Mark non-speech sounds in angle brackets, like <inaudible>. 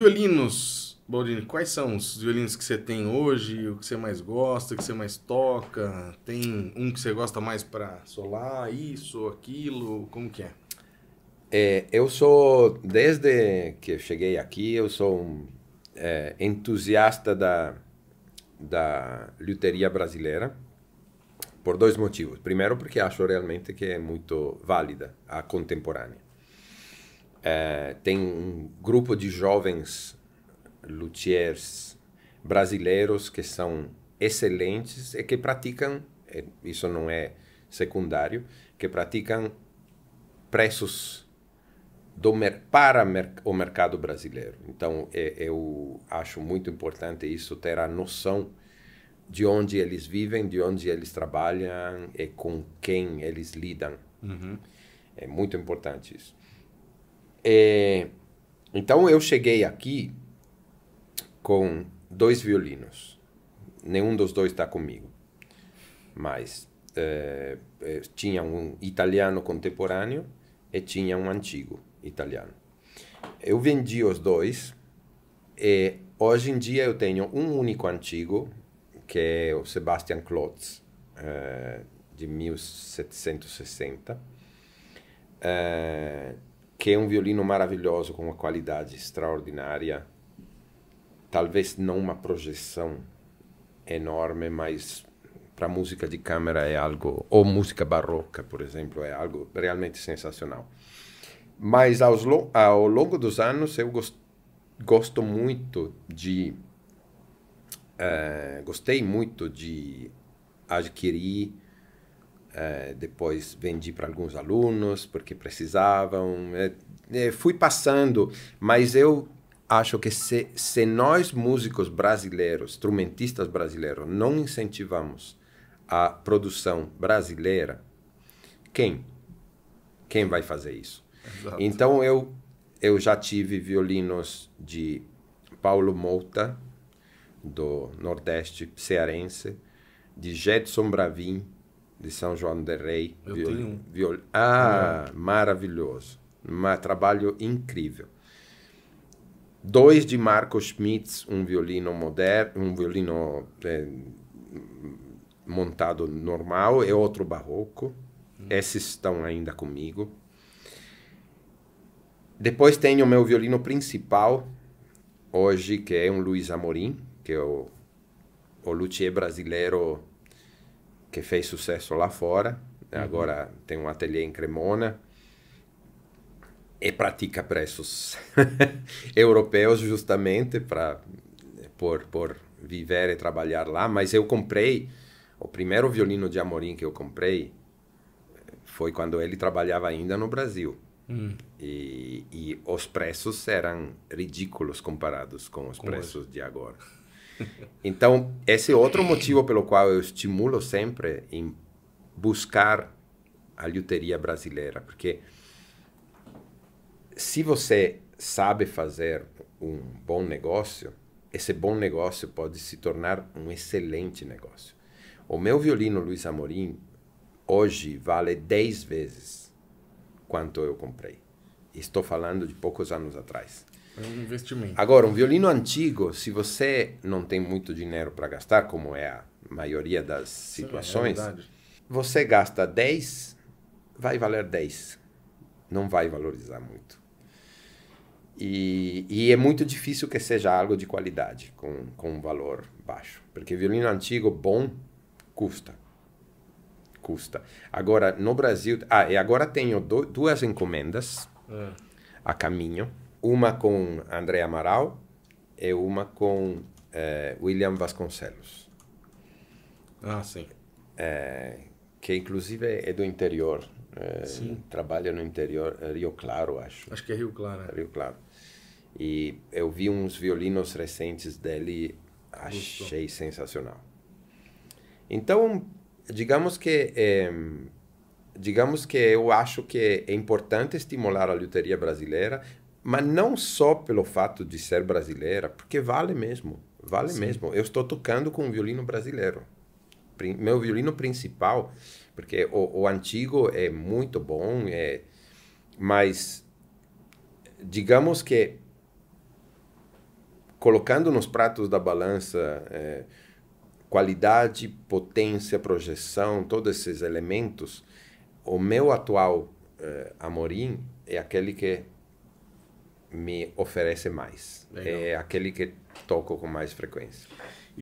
Violinos, Baldini, quais são os violinos que você tem hoje? O que você mais gosta, o que você mais toca? Tem um que você gosta mais para solar, isso, aquilo? Como que é? é? Eu sou, desde que cheguei aqui, eu sou um é, entusiasta da, da luteria brasileira por dois motivos. Primeiro porque acho realmente que é muito válida a contemporânea é, tem um grupo de jovens luthiers brasileiros que são excelentes e que praticam, é, isso não é secundário, que praticam preços do para o mercado brasileiro. Então, é, eu acho muito importante isso, ter a noção de onde eles vivem, de onde eles trabalham e com quem eles lidam. Uhum. É muito importante isso. É, então eu cheguei aqui com dois violinos. Nenhum dos dois está comigo. Mas é, é, tinha um italiano contemporâneo e tinha um antigo italiano. Eu vendi os dois e hoje em dia eu tenho um único antigo, que é o Sebastian Klotz, é, de 1760. É, que é um violino maravilhoso, com uma qualidade extraordinária, talvez não uma projeção enorme, mas para música de câmera é algo, ou música barroca, por exemplo, é algo realmente sensacional. Mas aos, ao longo dos anos eu gost, gosto muito de. Uh, gostei muito de adquirir é, depois vendi para alguns alunos porque precisavam. É, é, fui passando, mas eu acho que se, se nós músicos brasileiros, instrumentistas brasileiros, não incentivamos a produção brasileira, quem? Quem vai fazer isso? Exato. Então eu eu já tive violinos de Paulo Mouta do Nordeste cearense, de Jetson Bravin de São João de Rei. Eu viol... tenho um. Viol... Ah, é. maravilhoso. Um trabalho incrível. Dois de Marco Schmitz, um violino moderno, um violino é, montado normal e outro barroco. Hum. Esses estão ainda comigo. Depois tenho o meu violino principal, hoje, que é um Luiz Amorim, que é o, o luthier brasileiro que fez sucesso lá fora. Né? Uhum. Agora tem um ateliê em Cremona e pratica preços <laughs> europeus justamente para por, por viver e trabalhar lá. Mas eu comprei o primeiro violino de Amorim que eu comprei eh, foi quando ele trabalhava ainda no Brasil. Hum. E, e, os preços eram ridículos comparados com os com preços hoje. de agora. Então, esse é outro motivo pelo qual eu estimulo sempre em buscar a luteria brasileira, porque se você sabe fazer um bom negócio, esse bom negócio pode se tornar um excelente negócio. O meu violino Luiz Amorim hoje vale 10 vezes quanto eu comprei. Estou falando de poucos anos atrás. É um investimento. Agora, um violino antigo, se você não tem muito dinheiro para gastar, como é a maioria das é situações, é você gasta 10, vai valer 10. Não vai valorizar muito. E, e, é muito difícil que seja algo de qualidade, com, com um valor baixo. Porque violino antigo bom custa. Custa. Agora, no Brasil. Ah, e agora tenho do, duas encomendas é. a caminho uma com André Amaral e uma com eh, William Vasconcelos. Ah, sim. É, que inclusive é do interior. É, trabalha no interior, Rio Claro, acho. Acho que é Rio Claro. É. Rio Claro. E eu vi uns violinos recentes dele, achei sensacional. Então, digamos que é, digamos que eu acho que é importante estimular a luteria brasileira, mas não só pelo fato de ser brasileira, porque vale mesmo. Vale Sim. mesmo. Eu estou tocando com um violino brasileiro. Meu violino principal, porque o, o antigo é muito bom, é, mas digamos que colocando nos pratos da balança é, qualidade, potência, projeção, todos esses elementos, o meu atual é, Amorim é aquele que me oferece mais. Legal. É aquele que toco com mais frequência.